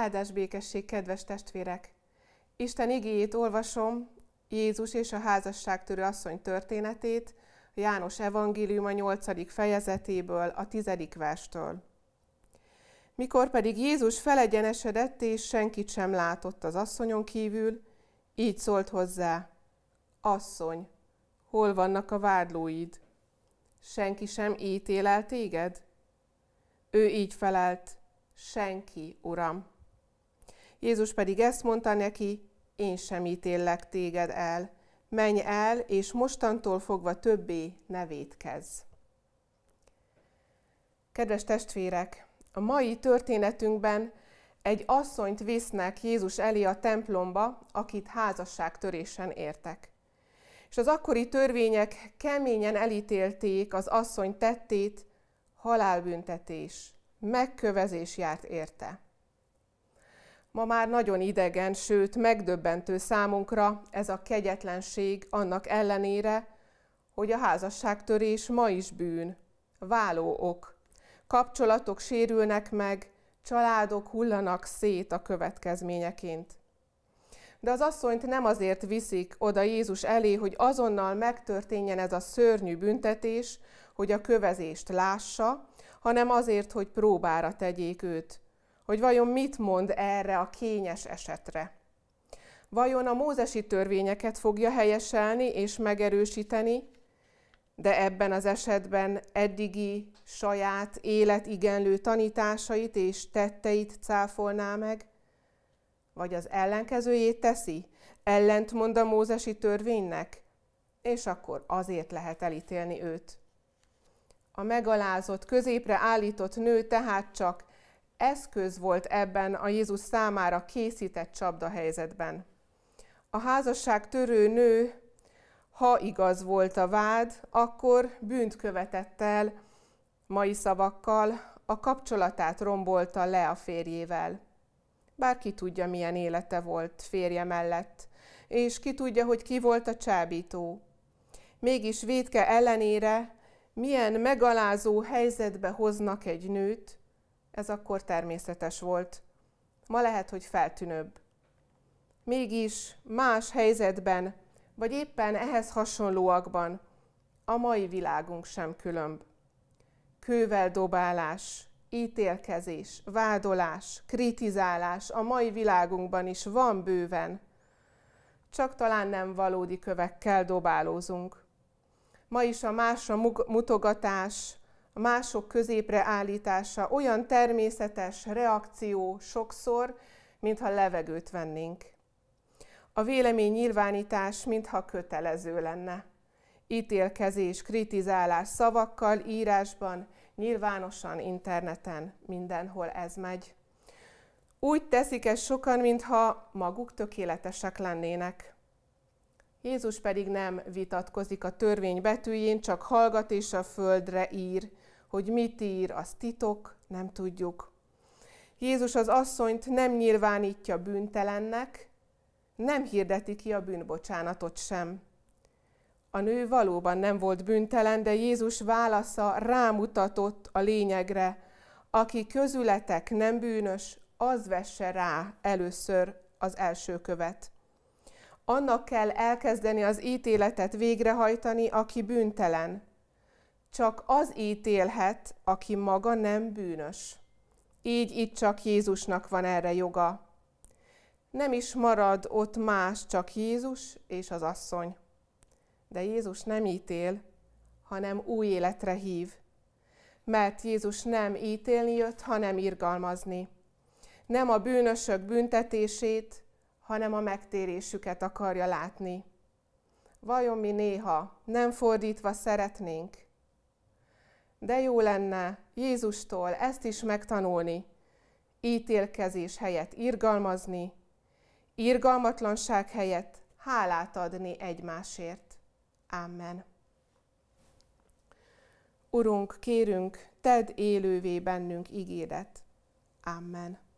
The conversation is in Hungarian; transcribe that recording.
áldás békesség, kedves testvérek! Isten igéjét olvasom, Jézus és a házasságtörő asszony történetét, a János evangélium a 8. fejezetéből, a 10. verstől. Mikor pedig Jézus felegyenesedett, és senkit sem látott az asszonyon kívül, így szólt hozzá, Asszony, hol vannak a vádlóid? Senki sem el téged? Ő így felelt, senki, uram. Jézus pedig ezt mondta neki, én sem ítéllek téged el. Menj el, és mostantól fogva többé ne kezd. Kedves testvérek, a mai történetünkben egy asszonyt visznek Jézus elé a templomba, akit törésen értek. És az akkori törvények keményen elítélték az asszony tettét, halálbüntetés, megkövezés járt érte. Ma már nagyon idegen, sőt megdöbbentő számunkra ez a kegyetlenség annak ellenére, hogy a házasságtörés ma is bűn, váló ok. Kapcsolatok sérülnek meg, családok hullanak szét a következményeként. De az asszonyt nem azért viszik oda Jézus elé, hogy azonnal megtörténjen ez a szörnyű büntetés, hogy a kövezést lássa, hanem azért, hogy próbára tegyék őt, hogy vajon mit mond erre a kényes esetre. Vajon a mózesi törvényeket fogja helyeselni és megerősíteni, de ebben az esetben eddigi saját életigenlő tanításait és tetteit cáfolná meg, vagy az ellenkezőjét teszi, mond a mózesi törvénynek, és akkor azért lehet elítélni őt. A megalázott, középre állított nő tehát csak eszköz volt ebben a Jézus számára készített csapdahelyzetben. A házasság törő nő, ha igaz volt a vád, akkor bűnt követett el, mai szavakkal a kapcsolatát rombolta le a férjével. Bár ki tudja, milyen élete volt férje mellett, és ki tudja, hogy ki volt a csábító. Mégis védke ellenére milyen megalázó helyzetbe hoznak egy nőt, ez akkor természetes volt. Ma lehet, hogy feltűnőbb. Mégis más helyzetben, vagy éppen ehhez hasonlóakban a mai világunk sem különb. Kővel dobálás, ítélkezés, vádolás, kritizálás a mai világunkban is van bőven. Csak talán nem valódi kövekkel dobálózunk. Ma is a másra mutogatás, a mások középre állítása olyan természetes reakció sokszor, mintha levegőt vennénk. A vélemény nyilvánítás mintha kötelező lenne. Ítélkezés, kritizálás szavakkal, írásban, nyilvánosan interneten, mindenhol ez megy. Úgy teszik ez sokan, mintha maguk tökéletesek lennének. Jézus pedig nem vitatkozik a törvény betűjén, csak hallgat és a földre ír. Hogy mit ír, az titok, nem tudjuk. Jézus az asszonyt nem nyilvánítja bűntelennek, nem hirdeti ki a bűnbocsánatot sem. A nő valóban nem volt bűntelen, de Jézus válasza rámutatott a lényegre. Aki közületek nem bűnös, az vesse rá először az első követ annak kell elkezdeni az ítéletet végrehajtani, aki bűntelen. Csak az ítélhet, aki maga nem bűnös. Így itt csak Jézusnak van erre joga. Nem is marad ott más, csak Jézus és az asszony. De Jézus nem ítél, hanem új életre hív. Mert Jézus nem ítélni jött, hanem irgalmazni. Nem a bűnösök büntetését, hanem a megtérésüket akarja látni. Vajon mi néha nem fordítva szeretnénk? De jó lenne Jézustól ezt is megtanulni, ítélkezés helyett irgalmazni, irgalmatlanság helyett hálát adni egymásért. Amen. Urunk, kérünk, tedd élővé bennünk ígédet. Amen.